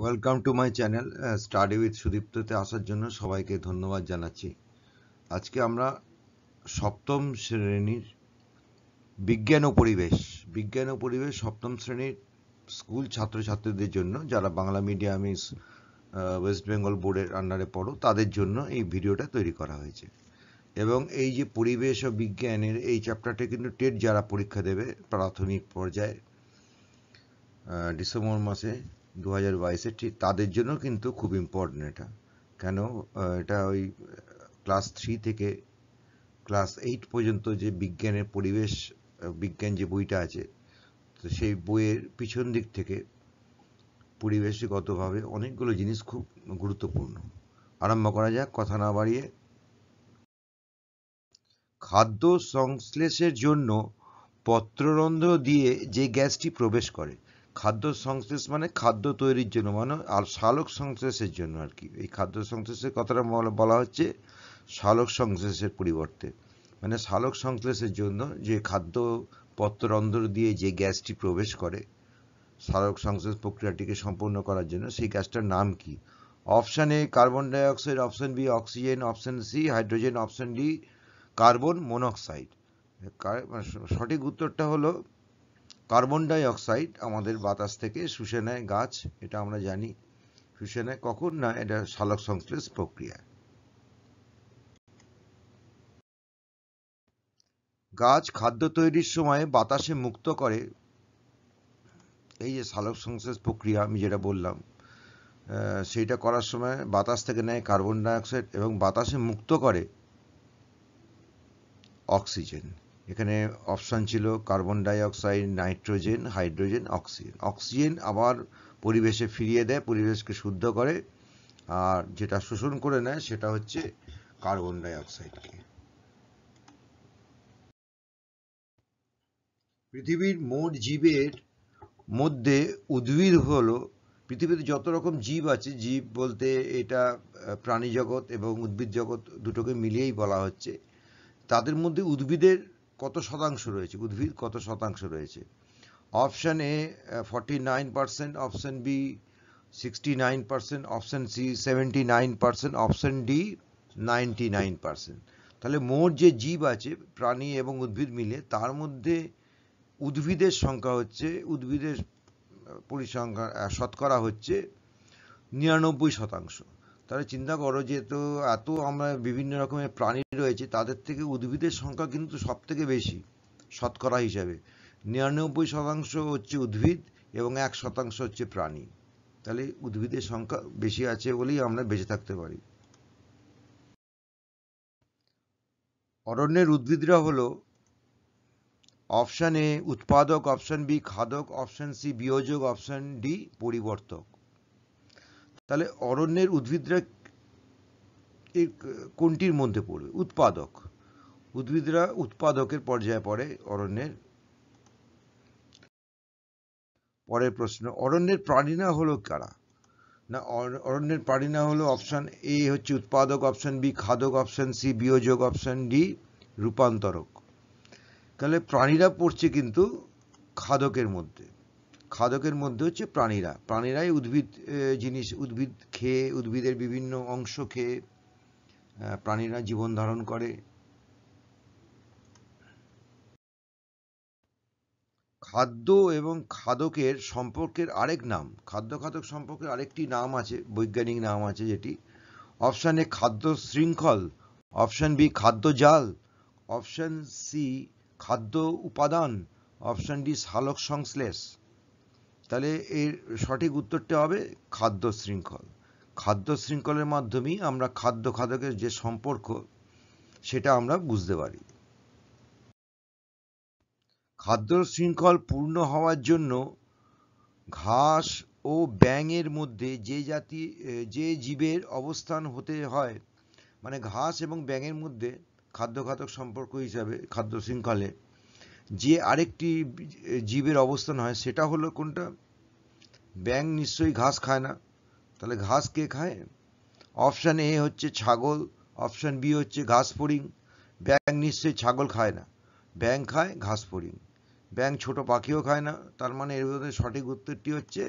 welcome to my channel study with সুদীপ্ততে আসার জন্য সবাইকে ধন্যবাদ জানাচ্ছি আজকে আমরা সপ্তম শ্রেণীর বিজ্ঞান ও পরিবেশ বিজ্ঞান ও পরিবেশ সপ্তম শ্রেণীর স্কুল ছাত্রছাত্রীদের জন্য যারা বাংলা মিডিয়াম ইস ওয়েস্ট বেঙ্গল বোর্ডের আন্ডারে পড়ো তাদের জন্য এই ভিডিওটা তৈরি করা হয়েছে এবং এই যে পরিবেশ ও বিজ্ঞানের এই চ্যাপ্টারটা কিন্তু টেট যারা পরীক্ষা দেবে প্রাথমিক পর্যায়ে uh, ডিসেম্বর মাসে দু হাজার বাইশে তাদের জন্য কিন্তু খুব ইম্পর্টেন্ট এটা কেন এটা ওই ক্লাস থ্রি থেকে ক্লাস এইট পর্যন্ত যে বিজ্ঞানের পরিবেশ বিজ্ঞান যে বইটা আছে তো সেই বইয়ের পিছন দিক থেকে পরিবেশগতভাবে অনেকগুলো জিনিস খুব গুরুত্বপূর্ণ আরম্ভ করা যাক কথা না বাড়িয়ে খাদ্য সংশ্লেষের জন্য পত্ররন্ধ্র দিয়ে যে গ্যাসটি প্রবেশ করে খাদ্য সংশ্লেষ মানে খাদ্য তৈরির জন্য মানে আর শালক সংশ্লেষের জন্য আর কি এই খাদ্য সংশ্লেষের কথাটা বলা হচ্ছে শালক সংশ্লেষের পরিবর্তে মানে শালক সংশ্লেষের জন্য যে খাদ্য অন্দর দিয়ে যে গ্যাসটি প্রবেশ করে শালক সংশ্লেষ প্রক্রিয়াটিকে সম্পূর্ণ করার জন্য সেই গ্যাসটার নাম কি option A carbon dioxide option B oxygen option C hydrogen option D carbon monoxide মানে সঠিক উত্তরটা হলো কার্বন ডাই অক্সাইড আমাদের বাতাস থেকে শুষে নেয় গাছ এটা আমরা জানি শুষে নেয় কখন না এটা সালক সংশ্লেষ প্রক্রিয়া গাছ খাদ্য তৈরির সময় বাতাসে মুক্ত করে এই যে সালক সংশ্লেষ প্রক্রিয়া আমি যেটা বললাম সেইটা করার সময় বাতাস থেকে নেয় কার্বন ডাইঅক্সাইড এবং বাতাসে মুক্ত করে অক্সিজেন এখানে অপশান ছিল carbon dioxide nitrogen hydrogen oxygen oxygen আবার পরিবেশে ফিরিয়ে দেয় পরিবেশকে শুদ্ধ করে আর যেটা শোষণ করে নেয় সেটা হচ্ছে কার্বন ডাইঅক্সাইডকে পৃথিবীর মোট জীবের মধ্যে উদ্ভিদ হলো পৃথিবীতে যত রকম জীব আছে জীব বলতে এটা প্রাণী জগৎ এবং উদ্ভিদ জগৎ দুটোকে মিলিয়েই বলা হচ্ছে তাদের মধ্যে উদ্ভিদের কত শতাংশ রয়েছে উদ্ভিদ কত শতাংশ রয়েছে option A forty nine percent option B sixty nine percent option C seventy nine percent option D ninety nine percent তাহলে মোট যে জীব আছে প্রাণী এবং উদ্ভিদ মিলে তার মধ্যে উদ্ভিদের সংখ্যা হচ্ছে উদ্ভিদের পরিসংখ্যা শতকরা হচ্ছে নিরানব্বই শতাংশ তাহলে চিন্তা করো যে তো এত আমরা বিভিন্ন রকমের প্রাণী রয়েছে তাদের থেকে উদ্ভিদের সংখ্যা কিন্তু সব থেকে বেশি শতকরা হিসাবে নিরানব্বই শতাংশ হচ্ছে উদ্ভিদ এবং এক শতাংশ হচ্ছে প্রাণী তাহলে উদ্ভিদের সংখ্যা বেশি আছে বলেই আমরা বেঁচে থাকতে পারি অরণ্যের উদ্ভিদরা হলো অপশান এ উৎপাদক অপশান বি খাদক অপশান সি বিয়োজক অপশান ডি পরিবর্তক তাহলে অরণ্যের উদ্ভিদরা এর কোনটির মধ্যে পড়বে উৎপাদক উদ্ভিদরা উৎপাদকের পর্যায়ে পড়ে অরণ্যের পরের প্রশ্ন অরণ্যের প্রাণীরা হলো কারা না অরণ্যের না হলো অপশন এ হচ্ছে উৎপাদক অপশন বি খাদক অপশন সি বিয়োজক অপশন ডি রূপান্তরক তাহলে প্রাণীরা পড়ছে কিন্তু খাদকের মধ্যে খাদকের মধ্যে হচ্ছে প্রাণীরা প্রাণীরাই উদ্ভিদ জিনিস উদ্ভিদ খেয়ে উদ্ভিদের বিভিন্ন অংশ খেয়ে প্রাণীরা জীবন ধারণ করে খাদ্য এবং খাদকের সম্পর্কের আরেক নাম খাদ্য খাদক সম্পর্কের আরেকটি নাম আছে বৈজ্ঞানিক নাম আছে যেটি অপশান এ খাদ্য শৃঙ্খল অপশান বি খাদ্য জাল অপশান সি খাদ্য উপাদান অপশান ডি সালক সংশ্লেষ তাহলে এর সঠিক উত্তরটা হবে খাদ্য শৃঙ্খল খাদ্য শৃঙ্খলের মাধ্যমেই আমরা খাদ্য খাদকের যে সম্পর্ক সেটা আমরা বুঝতে পারি খাদ্য শৃঙ্খল পূর্ণ হওয়ার জন্য ঘাস ও ব্যাঙের মধ্যে যে জাতি যে জীবের অবস্থান হতে হয় মানে ঘাস এবং ব্যাঙের মধ্যে খাদ্যঘাতক সম্পর্ক হিসাবে খাদ্য শৃঙ্খলে যে আরেকটি জীবের অবস্থান হয় সেটা হলো কোনটা ব্যাঙ নিশ্চয়ই ঘাস খায় না তাহলে ঘাস কে খায় অপশান এ হচ্ছে ছাগল অপশান বি হচ্ছে ঘাস ফড়িং ব্যাঙ নিশ্চয়ই ছাগল খায় না ব্যাঙ খায় ঘাস ফড়িং ব্যাঙ ছোট পাখিও খায় না তার মানে এর মধ্যে সঠিক উত্তরটি হচ্ছে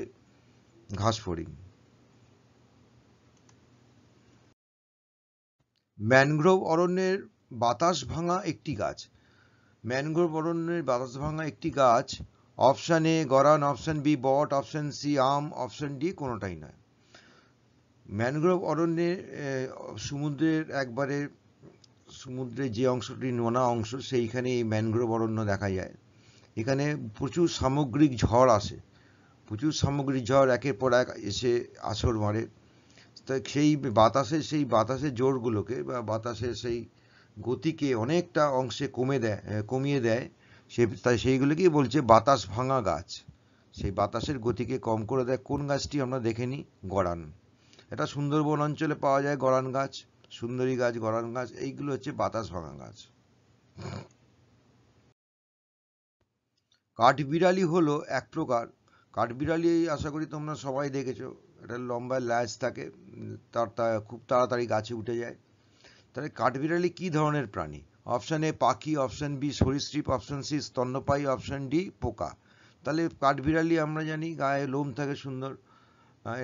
ঘাস ফড়িং ম্যানগ্রোভ অরণ্যের বাতাস ভাঙা একটি গাছ ম্যানগ্রোভ অরণ্যের বাতাস ভাঙা একটি গাছ অপশান এ গরান অপশান বি বট অপশান সি আম অপশান ডি কোনোটাই নয় ম্যানগ্রোভ অরণ্যে সমুদ্রের একবারে সমুদ্রের যে অংশটি নোনা অংশ সেইখানে এই ম্যানগ্রোভ অরণ্য দেখা যায় এখানে প্রচুর সামগ্রিক ঝড় আসে প্রচুর সামগ্রিক ঝড় একের পর এক এসে আসর মারে তো সেই বাতাসে সেই বাতাসের জোরগুলোকে বা বাতাসের সেই গতিকে অনেকটা অংশে কমে দেয় কমিয়ে দেয় সে তাই সেইগুলিকেই বলছে বাতাস ভাঙা গাছ সেই বাতাসের গতিকে কম করে দেয় কোন গাছটি আমরা দেখে নিই গড়ান এটা সুন্দরবন অঞ্চলে পাওয়া যায় গড়ান গাছ সুন্দরী গাছ গড়ান গাছ এইগুলো হচ্ছে বাতাস ভাঙা গাছ কাঠবিড়ালি হলো এক প্রকার কাঠবিড়ালি আশা করি তোমরা সবাই দেখেছো এটা লম্বা ল্যাচ থাকে তার খুব তাড়াতাড়ি গাছে উঠে যায় তাহলে কাঠবিড়ালি কি ধরনের প্রাণী অপশান এ পাখি অপশান বি সরীসৃপ অপশান সি স্তন্যপায়ী অপশান ডি পোকা তাহলে কাঠবিড়ালি আমরা জানি গায়ে লোম থাকে সুন্দর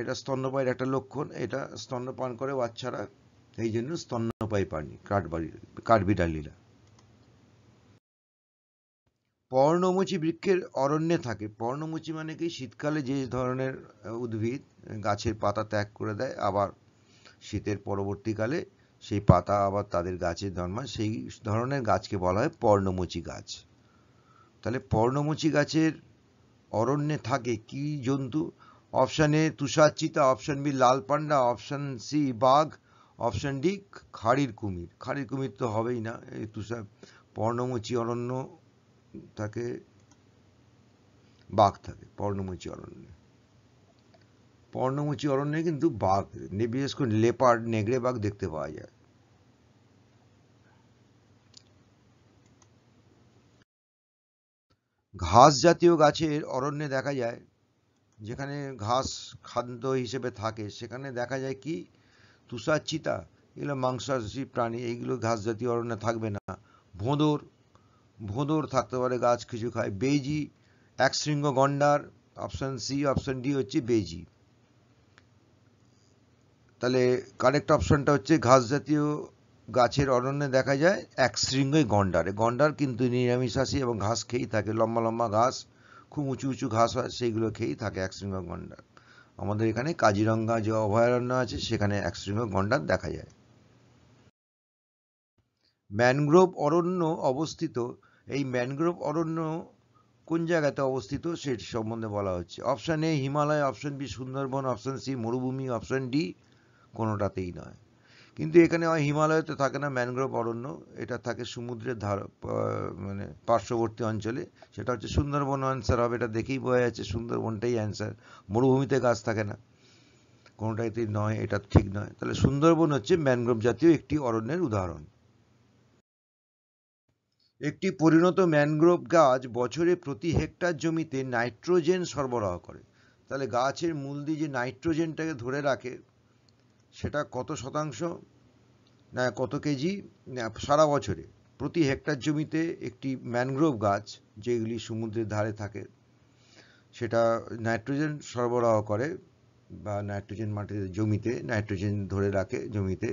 এটা স্তন্যপায়ীর একটা লক্ষণ এটা স্তন্যপান করে বাচ্চারা এই জন্য স্তন্যপায়ী পানি কাঠবাড়ি কাঠবিড়ালিরা পর্ণমুচি বৃক্ষের অরণ্যে থাকে পর্ণমুচি মানে কি শীতকালে যে ধরনের উদ্ভিদ গাছের পাতা ত্যাগ করে দেয় আবার শীতের পরবর্তীকালে সেই পাতা আবার তাদের গাছে জন্মায় সেই ধরনের গাছকে বলা হয় পর্ণমোচী গাছ তাহলে পর্ণমোচী গাছের অরণ্যে থাকে কি জন্তু অপশান এ তুষারচিতা অপশান বি লাল পান্ডা অপশান সি বাঘ অপশান ডি খাড়ির কুমির খাড়ির কুমির তো হবেই না এই তুষার পর্ণমোচী অরণ্য থাকে বাঘ থাকে পর্ণমোচী অরণ্যে পর্ণমোচী অরণ্যে কিন্তু বাঘ বিশেষ করে লেপার নেগড়ে বাঘ দেখতে পাওয়া যায় ঘাস জাতীয় গাছের অরণ্যে দেখা যায় যেখানে ঘাস খাদ্য হিসেবে থাকে সেখানে দেখা যায় কি তুষার চিতা এগুলো মাংসাশী প্রাণী এইগুলো ঘাস জাতীয় অরণ্যে থাকবে না ভোঁদর ভোঁদর থাকতে পারে গাছ কিছু খায় বেজি এক শৃঙ্গ গন্ডার অপশন সি অপশন ডি হচ্ছে বেজি তাহলে কারেক্ট অপশনটা হচ্ছে ঘাস জাতীয় গাছের অরণ্যে দেখা যায় এক শৃঙ্গই গন্ডারে গন্ডার কিন্তু নিরামিষাসী এবং ঘাস খেয়েই থাকে লম্বা লম্বা ঘাস খুব উঁচু উঁচু ঘাস হয় সেইগুলো খেয়েই থাকে এক শৃঙ্গ গন্ডার আমাদের এখানে কাজিরঙ্গা যে অভয়ারণ্য আছে সেখানে এক শৃঙ্গ গন্ডার দেখা যায় ম্যানগ্রোভ অরণ্য অবস্থিত এই ম্যানগ্রোভ অরণ্য কোন জায়গাতে অবস্থিত সেটি সম্বন্ধে বলা হচ্ছে option A Himalaya option B Sundarban option C মরুভূমি অপশান ডি কোনোটাতেই নয় কিন্তু এখানে হয় হিমালয়তে থাকে না ম্যানগ্রোভ অরণ্য এটা থাকে সমুদ্রের ধার মানে পার্শ্ববর্তী অঞ্চলে সেটা হচ্ছে সুন্দরবন অ্যান্সার হবে এটা দেখেই বোঝা যাচ্ছে সুন্দরবনটাই অ্যান্সার মরুভূমিতে গাছ থাকে না কোনোটাইতেই নয় এটা ঠিক নয় তাহলে সুন্দরবন হচ্ছে ম্যানগ্রোভ জাতীয় একটি অরণ্যের উদাহরণ একটি পরিণত ম্যানগ্রোভ গাছ বছরে প্রতি হেক্টর জমিতে নাইট্রোজেন সরবরাহ করে তাহলে গাছের মূল দিয়ে যে নাইট্রোজেনটাকে ধরে রাখে সেটা কত শতাংশ না কত কেজি সারা বছরে প্রতি হেক্টর জমিতে একটি ম্যানগ্রোভ গাছ যেগুলি সমুদ্রের ধারে থাকে সেটা নাইট্রোজেন সরবরাহ করে বা নাইট্রোজেন মাটিতে জমিতে নাইট্রোজেন ধরে রাখে জমিতে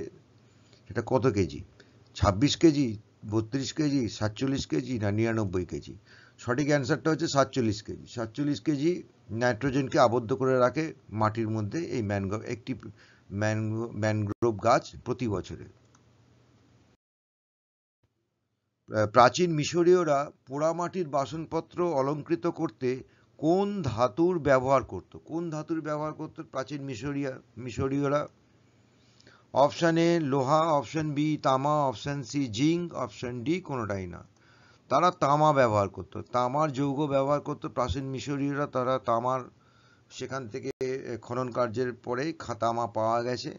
সেটা কত কেজি ছাব্বিশ কেজি বত্রিশ কেজি সাতচল্লিশ কেজি না নিরানব্বই কেজি সঠিক অ্যান্সারটা হচ্ছে সাতচল্লিশ কেজি সাতচল্লিশ কেজি নাইট্রোজেনকে আবদ্ধ করে রাখে মাটির মধ্যে এই ম্যানগ্রোভ একটি ম্যানগ্রোভ গাছ প্রতি বছরে প্রাচীন মিশরীয়রা পোড়ামাটির বাসনপত্র অলঙ্কৃত করতে কোন ধাতুর ব্যবহার করত কোন ধাতুর ব্যবহার করত প্রাচীন মিশরিয়া মিশরীয়রা অপশান এ লোহা অপশান বি তামা option C zinc option D কোনোটাই না তারা তামা ব্যবহার করত তামার যৌগ ব্যবহার করত প্রাচীন মিশরীয়রা তারা তামার সেখান থেকে খনন কার্যের পরেই তামা পাওয়া গেছে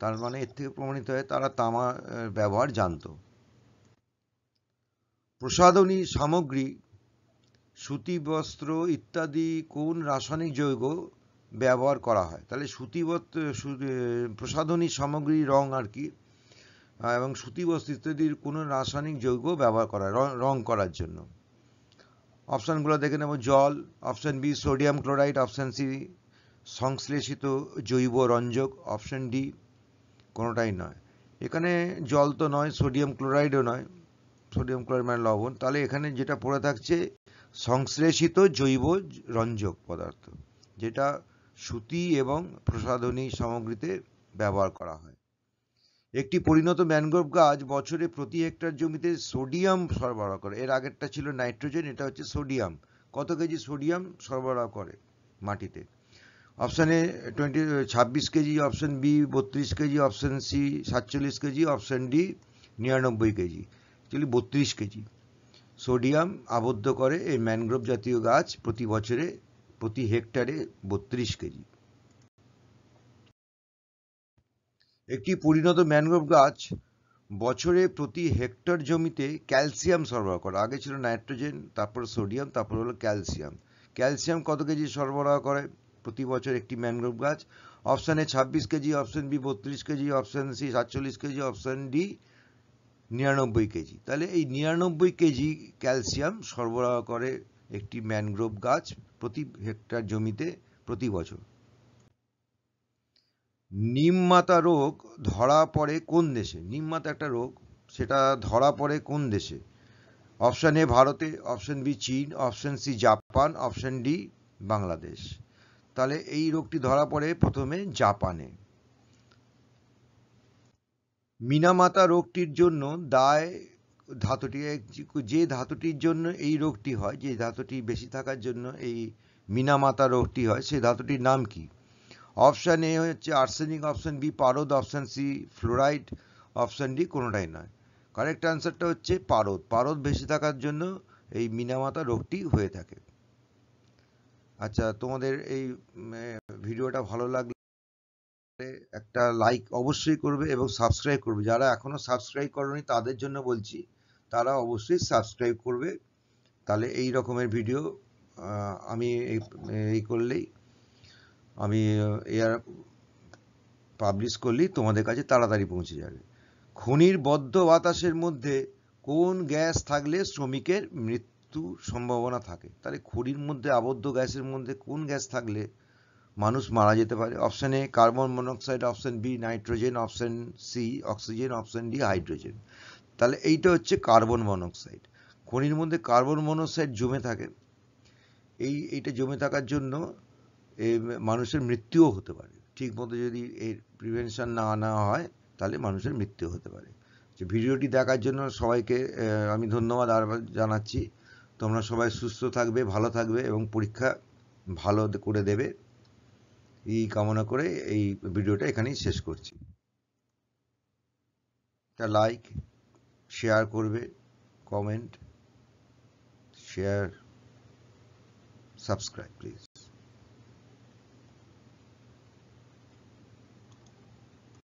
তার মানে এর থেকে প্রমাণিত হয় তারা তামা ব্যবহার জানত প্রসাধনী সামগ্রী সুতি বস্ত্র ইত্যাদি কোন রাসায়নিক যৌগ ব্যবহার করা হয় তাহলে সুতি প্রসাধনী সামগ্রী রং আর কি এবং সুতি বস্ত্র ইত্যাদির কোনো রাসায়নিক যৌগ ব্যবহার করা রং করার জন্য অপশানগুলো দেখে নেব জল option B sodium chloride option C সংশ্লেষিত জৈব রঞ্জক অপশান ডি কোনোটাই নয় এখানে জল তো নয় সোডিয়াম ক্লোরাইডও নয় সোডিয়াম ক্লোরাইড মানে লবণ তাহলে এখানে যেটা পড়ে থাকছে সংশ্লেষিত জৈব রঞ্জক পদার্থ যেটা সুতি এবং প্রসাধনী সামগ্রীতে ব্যবহার করা হয় একটি পরিণত ম্যানগ্রোভ গাছ বছরে প্রতি হেক্টর জমিতে সোডিয়াম সরবরাহ করে এর আগেরটা ছিল নাইট্রোজেন এটা হচ্ছে সোডিয়াম কত কেজি সোডিয়াম সরবরাহ করে মাটিতে অপশানে টোয়েন্টি ছাব্বিশ কেজি অপশান বি বত্রিশ কেজি অপশান সি সাতচল্লিশ কেজি অপশান ডি নিরানব্বই কেজি অ্যাকচুয়ালি বত্রিশ কেজি সোডিয়াম আবদ্ধ করে এই ম্যানগ্রোভ জাতীয় গাছ প্রতি বছরে প্রতি হেক্টরে বত্রিশ কেজি একটি পরিণত ম্যানগ্রোভ গাছ বছরে প্রতি হেক্টর জমিতে ক্যালসিয়াম সরবরাহ করে আগে ছিল নাইট্রোজেন তারপর সোডিয়াম তারপর হলো ক্যালসিয়াম ক্যালসিয়াম কত কেজি সরবরাহ করে প্রতি বছর একটি ম্যানগ্রোভ গাছ অপশানে ছাব্বিশ কেজি অপশান বি বত্রিশ কেজি অপশান সি সাতচল্লিশ কেজি অপশান ডি নিরানব্বই কেজি তাহলে এই নিরানব্বই কেজি ক্যালসিয়াম সরবরাহ করে একটি ম্যানগ্রোভ গাছ প্রতি হেক্টর জমিতে প্রতি বছর নিমমাতা রোগ ধরা পড়ে কোন দেশে নিমমাতা একটা রোগ সেটা ধরা পড়ে কোন দেশে অপশান এ ভারতে অপশান বি চীন option C Japan option D Bangladesh তাহলে এই রোগটি ধরা পড়ে প্রথমে জাপানে মিনামাতা রোগটির জন্য দায় ধাতুটি যে ধাতুটির জন্য এই রোগটি হয় যে ধাতুটি বেশি থাকার জন্য এই মিনামাতা রোগটি হয় সেই ধাতুটির নাম কি অপশান এ হচ্ছে আর্সেনিক অপশান বি পারদ option C fluoride option D কোনোটাই নয় কারেক্ট অ্যান্সারটা হচ্ছে পারদ পারদ বেশি থাকার জন্য এই মিনামাতা রোগটি হয়ে থাকে আচ্ছা তোমাদের এই ভিডিওটা ভালো লাগলে একটা লাইক অবশ্যই করবে এবং সাবস্ক্রাইব করবে যারা এখনও সাবস্ক্রাইব করনি তাদের জন্য বলছি তারা অবশ্যই সাবস্ক্রাইব করবে তাহলে এই রকমের ভিডিও আমি এই করলেই আমি এয়ার পাবলিশ করলেই তোমাদের কাছে তাড়াতাড়ি পৌঁছে যাবে খনির বদ্ধ বাতাসের মধ্যে কোন গ্যাস থাকলে শ্রমিকের মৃত্যু সম্ভাবনা থাকে তাহলে খনির মধ্যে আবদ্ধ গ্যাসের মধ্যে কোন গ্যাস থাকলে মানুষ মারা যেতে পারে option A carbon monoxide option B nitrogen option C oxygen option D hydrogen তাহলে এইটা হচ্ছে কার্বন মনোক্সাইড খনির মধ্যে কার্বন মনোক্সাইড জমে থাকে এই এইটা জমে থাকার জন্য এই মানুষের মৃত্যুও হতে পারে ঠিক মতো যদি এর প্রিভেনশন না নেওয়া হয় তাহলে মানুষের মৃত্যু হতে পারে যে ভিডিওটি দেখার জন্য সবাইকে আমি ধন্যবাদ আর জানাচ্ছি তোমরা সবাই সুস্থ থাকবে ভালো থাকবে এবং পরীক্ষা ভালো করে দেবে এই কামনা করে এই ভিডিওটা এখানেই শেষ করছি তা লাইক শেয়ার করবে কমেন্ট শেয়ার সাবস্ক্রাইব প্লিজ